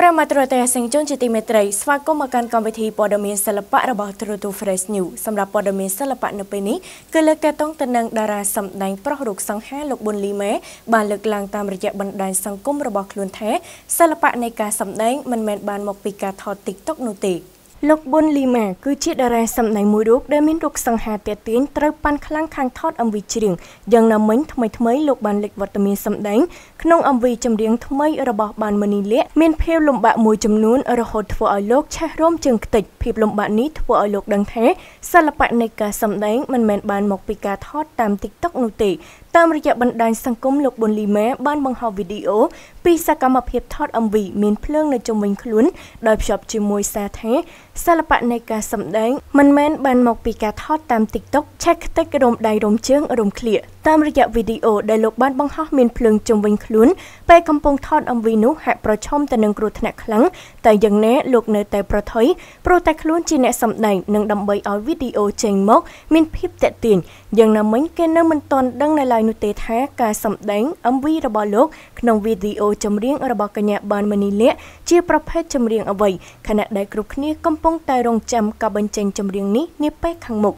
ព្រះមត្រតេសិង្ហជនជាទីមេត្រីស្វាគមន៍មកកាន់កម្មវិធីព័ត៌មានសិល្បៈរបស់ទ្រទូ Fresh News សម្រាប់ព័ត៌មានសិល្បៈនៅពេលនេះគឺលើកតតងទៅនឹងតារាសម្ដែង ប្រុសរូបសង្ហាលោកប៊ុនលីម៉ែបានលើកឡើងតាមរយៈបណ្ដាញសង្គមរបស់ខ្លួនថាសិល្បៈនៃការសម្ដែងមិនមែនបានមកពីការថត TikTok នោះទេលោកប៊ុនលីម៉ាគឺជាតារាសម្ដែងមួយរូបដែលមានរូបសង្ហាទាក់ទាញត្រូវប៉ាន់ខ្លាំងខាងថត MV ច្រៀងយ៉ាងណាមិញថ្មីថ្មីលោកបានលេចវត្តមានសម្ដែងក្នុង MV ចម្រៀងថ្មីរបស់បានមនីលក្ខមានភាពលំបាកមួយចំនួនរហូតធ្វើឲ្យលោកឆេះរោមជើងខ្ទេចភាពលំបាកនេះធ្វើឲ្យលោកដឹងថាសិល្បៈនៃការសម្ដែងមិនមែនបានមកពីការថតតាម TikTok នោះទេតាមរយៈបណ្ដាញសង្គមលោកប៊ុនលីម៉ាបានបង្ហោះវីដេអូពីសកម្មភាពថត MV មានភ្លើងនៅជុំវិញខ្លួនដោយភ្ជាប់ជាមួយសារថាសិល្បៈនៃការសម្ដែងមិនមែនបានមកពីការថតតាម TikTok ឆែកខ្ទេចរំដៃរំជើងរំឃ្លៀកតាមរយៈវីដេអូដែលលោកបានបង្ហោះមានភ្លើងជុំវិញខ្លួនពេលកំពុងថត MV នោះហាក់ប្រឈមទៅនឹងគ្រោះថ្នាក់ខ្លាំងតែយ៉ាងណាលោកនៅតែប្រថុយព្រោះតែខ្លួនជាអ្នកសម្ដែងនិងដើម្បីឲ្យវីដេអូចេញមក មានភាពតាក់ទាញយ៉ាងណាមិញគេនៅមិនទាន់ដឹងនៅឡើយនោះទេថាការសម្ដែង MV របស់លោកក្នុងវីដេអូចម្រៀងរបស់កញ្ញាបានមនីលក្ខជាប្រភេទចម្រៀងអ្វីខណៈដែលគ្រប់គ្នាកំពុងតែរងចាំការបញ្ចេញចម្រៀងនេះនាពេលខាងមុខ